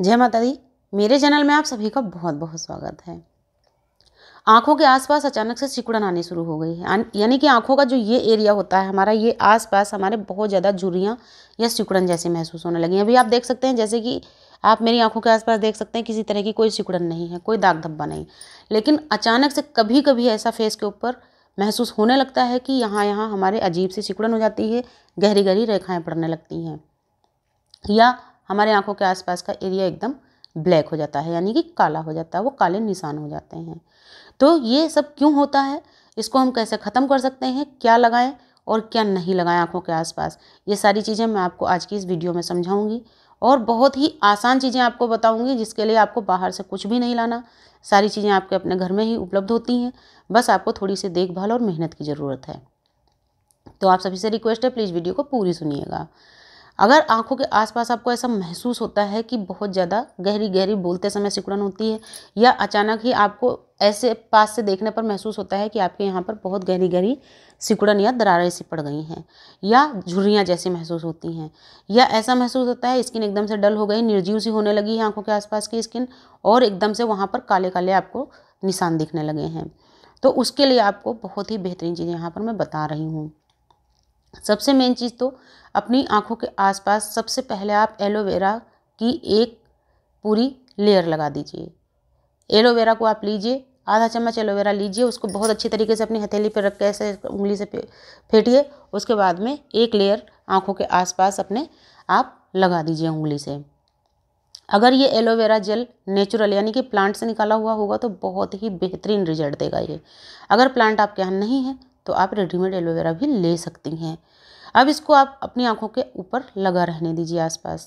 जय माता दी मेरे चैनल में आप सभी का बहुत बहुत स्वागत है आँखों के आसपास अचानक से सिकुड़न आनी शुरू हो गई है यानी कि आँखों का जो ये एरिया होता है हमारा ये आसपास हमारे बहुत ज़्यादा झुरियाँ या सिकुड़न जैसी महसूस होने लगी अभी आप देख सकते हैं जैसे कि आप मेरी आंखों के आसपास देख सकते हैं किसी तरह की कोई सिकुड़न नहीं है कोई दाग धब्बा नहीं लेकिन अचानक से कभी कभी ऐसा फेस के ऊपर महसूस होने लगता है कि यहाँ यहाँ हमारे अजीब सी सिकुड़न हो जाती है गहरी गहरी रेखाएँ पड़ने लगती हैं या हमारे आँखों के आसपास का एरिया एकदम ब्लैक हो जाता है यानी कि काला हो जाता है वो काले निशान हो जाते हैं तो ये सब क्यों होता है इसको हम कैसे ख़त्म कर सकते हैं क्या लगाएं और क्या नहीं लगाएं आँखों के आसपास ये सारी चीज़ें मैं आपको आज की इस वीडियो में समझाऊंगी और बहुत ही आसान चीज़ें आपको बताऊंगी जिसके लिए आपको बाहर से कुछ भी नहीं लाना सारी चीज़ें आपके अपने घर में ही उपलब्ध होती हैं बस आपको थोड़ी सी देखभाल और मेहनत की ज़रूरत है तो आप सभी से रिक्वेस्ट है प्लीज़ वीडियो को पूरी सुनिएगा अगर आँखों के आसपास आपको ऐसा महसूस होता है कि बहुत ज़्यादा गहरी गहरी बोलते समय सिकुड़न होती है या अचानक ही आपको ऐसे पास से देखने पर महसूस होता है कि आपके यहाँ पर बहुत गहरी गहरी सिकुड़न या दरारें सी पड़ गई हैं या झुर्रियाँ जैसी महसूस होती हैं या ऐसा महसूस होता है स्किन एकदम से डल हो गई निर्जीव सी होने लगी है आँखों के आसपास की स्किन और एकदम से वहाँ पर काले काले आपको निशान दिखने लगे हैं तो उसके लिए आपको बहुत ही बेहतरीन चीज़ यहाँ पर मैं बता रही हूँ सबसे मेन चीज़ तो अपनी आँखों के आसपास सबसे पहले आप एलोवेरा की एक पूरी लेयर लगा दीजिए एलोवेरा को आप लीजिए आधा चम्मच एलोवेरा लीजिए उसको बहुत अच्छी तरीके से अपनी हथेली पर रख के ऐसे उंगली से फेंटिए उसके बाद में एक लेयर आँखों के आसपास अपने आप लगा दीजिए उंगली से अगर ये एलोवेरा जेल नेचुरल यानी कि प्लांट से निकाला हुआ होगा तो बहुत ही बेहतरीन रिजल्ट देगा ये अगर प्लांट आपके यहाँ नहीं है तो आप रेडीमेड एलोवेरा भी ले सकती हैं अब इसको आप अपनी आँखों के ऊपर लगा रहने दीजिए आसपास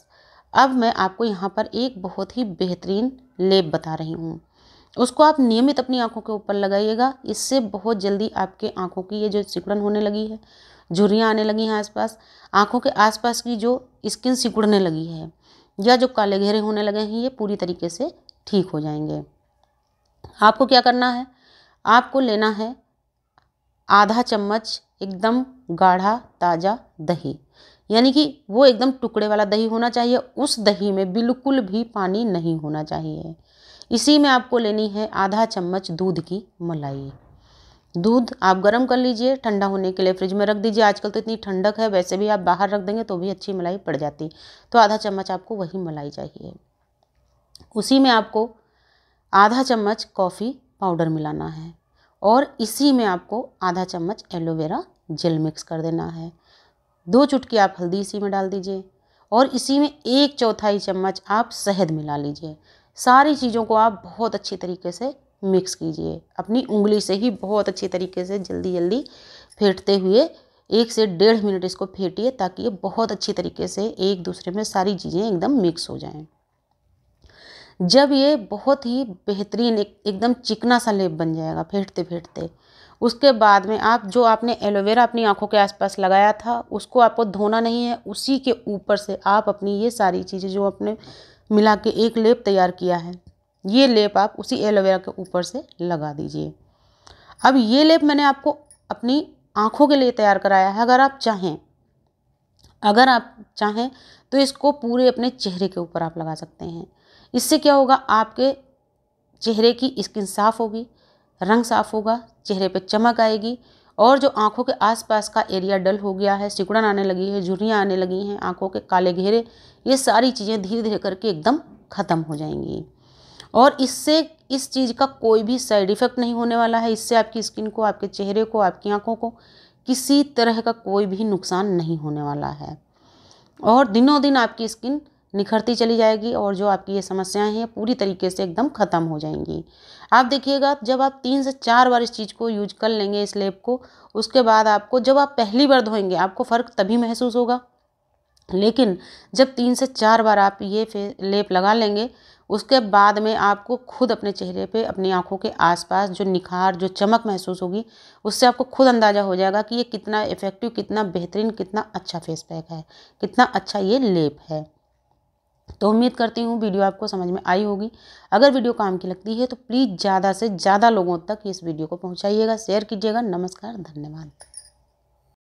अब मैं आपको यहाँ पर एक बहुत ही बेहतरीन लेप बता रही हूँ उसको आप नियमित अपनी आँखों के ऊपर लगाइएगा इससे बहुत जल्दी आपके आँखों की ये जो सिकुड़न होने लगी है झुरियाँ आने लगी हैं आसपास आँखों के आसपास की जो स्किन सिकुड़ने लगी है या जो काले घेरे होने लगे हैं ये पूरी तरीके से ठीक हो जाएंगे आपको क्या करना है आपको लेना है आधा चम्मच एकदम गाढ़ा ताज़ा दही यानी कि वो एकदम टुकड़े वाला दही होना चाहिए उस दही में बिल्कुल भी पानी नहीं होना चाहिए इसी में आपको लेनी है आधा चम्मच दूध की मलाई दूध आप गर्म कर लीजिए ठंडा होने के लिए फ्रिज में रख दीजिए आजकल तो इतनी ठंडक है वैसे भी आप बाहर रख देंगे तो भी अच्छी मलाई पड़ जाती तो आधा चम्मच आपको वही मलाई चाहिए उसी में आपको आधा चम्मच कॉफ़ी पाउडर मिलाना है और इसी में आपको आधा चम्मच एलोवेरा जेल मिक्स कर देना है दो चुटकी आप हल्दी इसी में डाल दीजिए और इसी में एक चौथाई चम्मच आप शहद मिला लीजिए सारी चीज़ों को आप बहुत अच्छी तरीके से मिक्स कीजिए अपनी उंगली से ही बहुत अच्छी तरीके से जल्दी जल्दी फेंटते हुए एक से डेढ़ मिनट इसको फेंटिए ताकि ये बहुत अच्छी तरीके से एक दूसरे में सारी चीज़ें एकदम मिक्स हो जाएं जब ये बहुत ही बेहतरीन एक एकदम चिकना सा लेप बन जाएगा फेंटते फेंटते उसके बाद में आप जो आपने एलोवेरा अपनी आंखों के आसपास लगाया था उसको आपको धोना नहीं है उसी के ऊपर से आप अपनी ये सारी चीज़ें जो आपने मिला के एक लेप तैयार किया है ये लेप आप उसी एलोवेरा के ऊपर से लगा दीजिए अब ये लेप मैंने आपको अपनी आँखों के लिए तैयार कराया है अगर आप चाहें अगर आप चाहें तो इसको पूरे अपने चेहरे के ऊपर आप लगा सकते हैं इससे क्या होगा आपके चेहरे की स्किन साफ़ होगी रंग साफ़ होगा चेहरे पे चमक आएगी और जो आँखों के आसपास का एरिया डल हो गया है सिकुड़न आने लगी है झुरियाँ आने लगी हैं आँखों के काले घेरे ये सारी चीज़ें धीरे धीरे करके एकदम ख़त्म हो जाएंगी और इससे इस चीज़ का कोई भी साइड इफ़ेक्ट नहीं होने वाला है इससे आपकी स्किन को आपके चेहरे को आपकी आँखों को किसी तरह का कोई भी नुकसान नहीं होने वाला है और दिनों दिन आपकी स्किन निखरती चली जाएगी और जो आपकी ये समस्याएं हैं पूरी तरीके से एकदम ख़त्म हो जाएंगी आप देखिएगा जब आप तीन से चार बार इस चीज़ को यूज कर लेंगे इस लेप को उसके बाद आपको जब आप पहली बार धोएंगे आपको फ़र्क तभी महसूस होगा लेकिन जब तीन से चार बार आप ये फे लेप लगा लेंगे उसके बाद में आपको खुद अपने चेहरे पे अपनी आँखों के आसपास जो निखार जो चमक महसूस होगी उससे आपको खुद अंदाज़ा हो जाएगा कि ये कितना इफ़ेक्टिव कितना बेहतरीन कितना अच्छा फेस पैक है कितना अच्छा ये लेप है तो उम्मीद करती हूँ वीडियो आपको समझ में आई होगी अगर वीडियो काम की लगती है तो प्लीज़ ज़्यादा से ज़्यादा लोगों तक इस वीडियो को पहुँचाइएगा शेयर कीजिएगा नमस्कार धन्यवाद